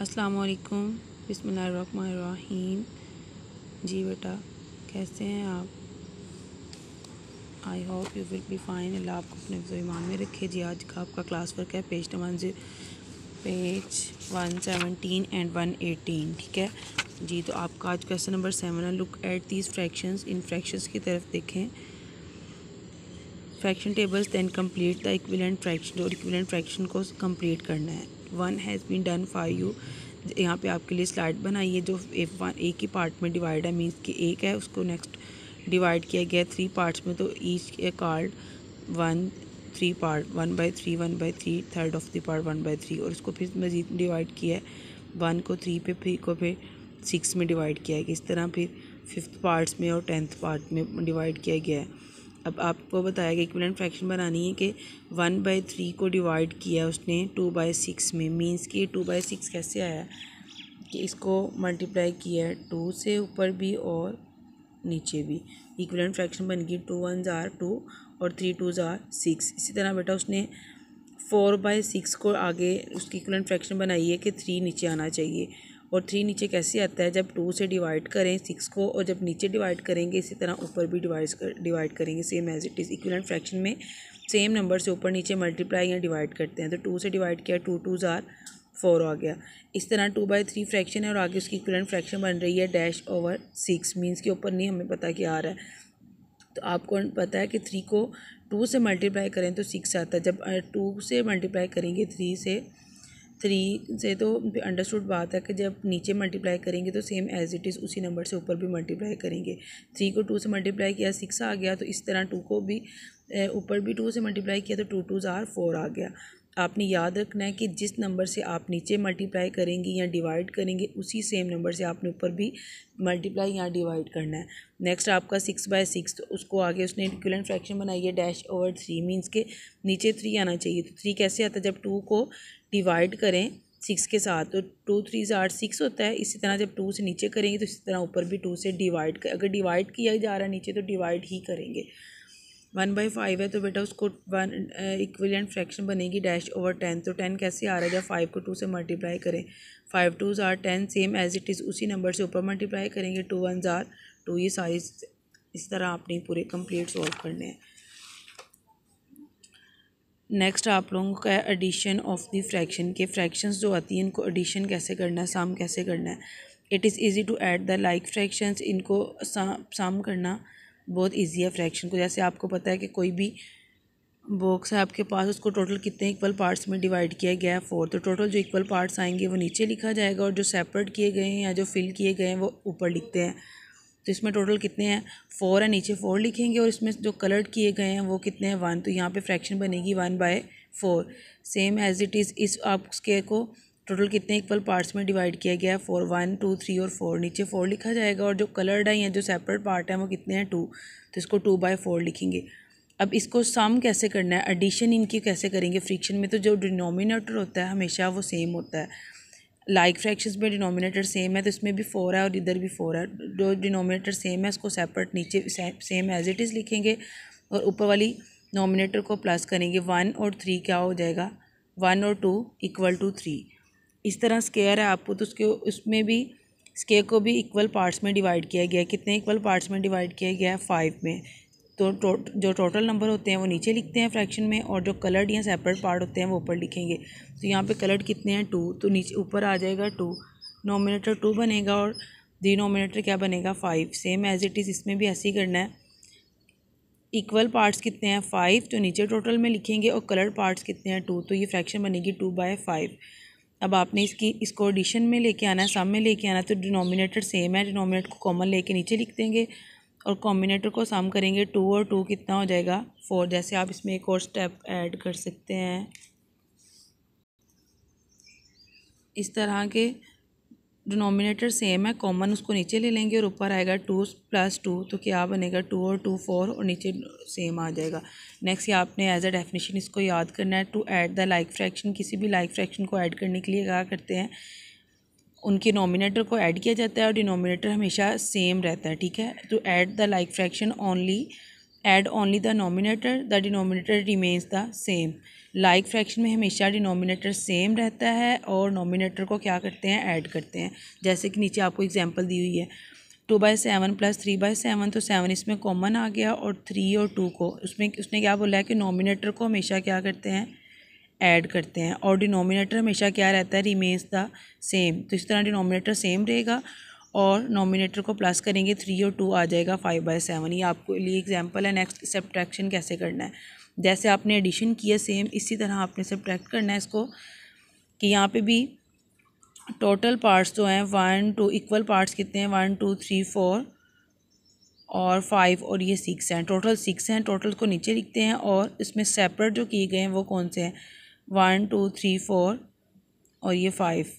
अस्सलाम बसमीम जी बेटा कैसे हैं आप I hope you will be fine Allah आपको अपने ईमान में रखे जी आज का आपका क्लास वर्क है पेज वन जी page one seventeen and one eighteen ठीक है जी तो आपका आज क्वेश्चन नंबर सेवन है लुक एट दीज फ्रैक्शन इन फ्रैक्शन की तरफ देखें fraction tables then complete the equivalent fraction और इक्विलेंट फ्रैक्शन को कम्प्लीट करना है one has been done for you यहाँ पे आपके लिए स्लाइड बनाई है जो एफ वन एक ही पार्ट में डिवाइड है मीन्स कि एक है उसको नेक्स्ट डिवाइड किया गया थ्री पार्ट्स में तो each a card one three part one by three one by three third of the part one by three और इसको फिर मज़ीद डिवाइड किया है वन को थ्री पे फिर को फिर सिक्स में डिवाइड किया है इस तरह फिर फिफ्थ पार्ट्स में और टेंथ पार्ट में डिवाइड किया गया है अब आपको बताया कि इक्विवेलेंट फ्रैक्शन बनानी है कि वन बाई थ्री को डिवाइड किया उसने टू बाई सिक्स में मींस कि टू बाई सिक्स कैसे आया कि इसको मल्टीप्लाई किया टू से ऊपर भी और नीचे भी इक्विवेलेंट फ्रैक्शन बन गई टू वन ज़ार टू और थ्री टू ज़ार सिक्स इसी तरह बेटा उसने फोर बाई सिक्स को आगे उसकी इक्वलेंट फ्रैक्शन बनाई है कि थ्री नीचे आना चाहिए और थ्री नीचे कैसे आता है जब टू से डिवाइड करें सिक्स को और जब नीचे डिवाइड करेंगे इसी तरह ऊपर भी डिवाइड कर डिवाइड करेंगे same as it is equivalent fraction में सेम नंबर से ऊपर नीचे मल्टीप्लाई या डिवाइड करते हैं तो टू से डिवाइड किया टू टू ज़ार फोर आ गया इस तरह टू बाई थ्री फ्रैक्शन है और आगे उसकी इक्वलेंट फ्रैक्शन बन रही है डैश ओवर सिक्स मीन्स के ऊपर नहीं हमें पता क्या आ रहा है तो आपको पता है कि थ्री को टू से मल्टीप्लाई करें तो सिक्स आता है जब टू uh, से मल्टीप्लाई करेंगे थ्री से थ्री से तो अंडरस्टूड बात है कि जब नीचे मल्टीप्लाई करेंगे तो सेम एज इट इज़ उसी नंबर से ऊपर भी मल्टीप्लाई करेंगे थ्री को टू से मल्टीप्लाई किया सिक्स आ गया तो इस तरह टू को भी ऊपर भी टू से मल्टीप्लाई किया तो टू टू ज़ार फोर आ गया आपने याद रखना है कि जिस नंबर से आप नीचे मल्टीप्लाई करेंगे या डिवाइड करेंगे उसी सेम नंबर से आपने ऊपर भी मल्टीप्लाई या डिवाइड करना है नेक्स्ट आपका सिक्स बाय सिक्स तो उसको आगे उसने इक्वलेंट फ्रैक्शन बनाई है डैश ओवर थ्री मीन्स के नीचे थ्री आना चाहिए तो थ्री कैसे आता है जब टू को डिवाइड करें सिक्स के साथ तो टू थ्री आठ सिक्स होता है इसी तरह जब टू से नीचे करेंगे तो इसी तरह ऊपर भी टू से डिवाइड कर अगर डिवाइड किया जा रहा है नीचे तो डिवाइड ही करेंगे वन बाई फाइव है तो बेटा उसको वन इक्विलेंट फ्रैक्शन बनेगी डैश ओवर टेन तो टेन कैसे आ रहा है जब फाइव को टू से मल्टीप्लाई करें फाइव टू ज़ार ten same as it is उसी नंबर से ऊपर मल्टीप्लाई करेंगे टू वन ज़ार टू ये सारी इस तरह आपने पूरे कंप्लीट सॉल्व करने हैं नेक्स्ट आप लोगों का है एडिशन ऑफ द फ्रैक्शन के फ्रैक्शन जो आती हैं इनको एडिशन कैसे करना है साम कैसे करना है it is easy to add the like fraction इनको साम करना बहुत ईजी है फ्रैक्शन को जैसे आपको पता है कि कोई भी बॉक्स है आपके पास उसको टोटल कितने इक्वल पार्ट्स में डिवाइड किया गया है फोर तो टोटल जो इक्वल पार्ट्स आएंगे वो नीचे लिखा जाएगा और जो सेपरेट किए गए हैं या जो फिल किए गए हैं वो ऊपर लिखते हैं तो इसमें टोटल कितने हैं फोर है नीचे फोर लिखेंगे और इसमें जो कलर्ड किए गए हैं वो कितने हैं वन तो यहाँ पर फ्रैक्शन बनेगी one by four same as it is इस आप उसके को टोटल कितने इक्वल पार्ट्स में डिवाइड किया गया है फोर वन टू थ्री और फोर नीचे फोर लिखा जाएगा और जो कलर्ड है या जो सेपरेट पार्ट है वो कितने हैं टू तो इसको टू बाई फोर लिखेंगे अब इसको सम कैसे करना है एडिशन इनकी कैसे करेंगे फ्रिक्शन में तो जो डिनोमिनेटर होता है हमेशा वो सेम होता है लाइक like फ्रैक्शन में डिनोमिनेटर सेम है तो इसमें भी फोर है और इधर भी फोर है जो डिनोमिनेटर सेम है उसको सेपरेट नीचे सेम एज इट इज़ लिखेंगे और ऊपर वाली नोमिनेटर को प्लस करेंगे वन और थ्री क्या हो जाएगा वन और टू इक्वल टू थ्री इस तरह स्केयर है आपको तो उसके उसमें भी स्केयर को भी इक्वल पार्ट्स में डिवाइड किया गया है कितने इक्वल पार्ट्स में डिवाइड किया गया है फाइव में तो टो, जो टोटल नंबर होते हैं वो नीचे लिखते हैं फ्रैक्शन में और जो कलर्ड या सेपरेट पार्ट होते हैं वो ऊपर लिखेंगे तो यहाँ पे कलर्ड कितने हैं टू तो नीचे ऊपर आ जाएगा टू नोमिनेटर टू बनेगा और डिनोमिनेटर क्या बनेगा five same as it is इसमें भी ऐसे ही करना है इक्वल पार्ट्स कितने हैं फाइव तो नीचे टोटल में लिखेंगे और कलर्ड पार्ट्स कितने हैं टू तो ये फ्रैक्शन बनेगी टू बाय फाइव अब आपने इसकी इसको एडिशन में लेके आना है सम में लेके आना है तो डिनोमिनेटर सेम है डिनोमिनेटर को कॉमन लेके नीचे लिख देंगे और कॉम्बिनेटर को सम करेंगे टू और टू कितना हो जाएगा फोर जैसे आप इसमें एक और स्टेप ऐड कर सकते हैं इस तरह के डिनोमिनेटर सेम है कॉमन उसको नीचे ले लेंगे और ऊपर आएगा टू प्लस टू तो क्या बनेगा टू और टू फोर और नीचे सेम आ जाएगा नेक्स्ट ये आपने एज अ डेफिनेशन इसको याद करना है to add the like fraction किसी भी लाइक फ्रैक्शन को ऐड करने के लिए क्या करते हैं उनके नोमिनेटर को ऐड किया जाता है और डिनोमिनेटर हमेशा सेम रहता है ठीक है to add the like fraction only add only the nominator the denominator remains the same like fraction में हमेशा डिनोमिनेटर सेम रहता है और नॉमिनेटर को क्या करते हैं ऐड करते हैं जैसे कि नीचे आपको एग्जाम्पल दी हुई है two by seven plus three by seven तो सेवन इसमें कॉमन आ गया और थ्री और टू को उसमें उसने क्या बोला है कि नॉमिनेटर को हमेशा क्या करते हैं ऐड करते हैं और डिनोमिनेटर हमेशा क्या रहता है रिमेन्स द सेम तो इस तरह डिनोमिनेटर सेम रहेगा और नोमिनेटर को प्लस करेंगे थ्री और टू आ जाएगा फाइव बाई सेवन ये आपको लिए एग्जाम्पल है नेक्स्ट सब्ट्रैक्शन कैसे करना है जैसे आपने एडिशन किया सेम इसी तरह आपने सब्ट्रैक्ट करना है इसको कि यहाँ पे भी टोटल पार्ट्स जो हैं वन टू इक्वल पार्ट्स कितने हैं वन टू थ्री फोर और फाइव और ये सिक्स हैं टोटल सिक्स हैं टोटल को नीचे लिखते हैं और इसमें सेपरेट जो किए गए हैं वो कौन से हैं वन टू थ्री फोर और ये फाइव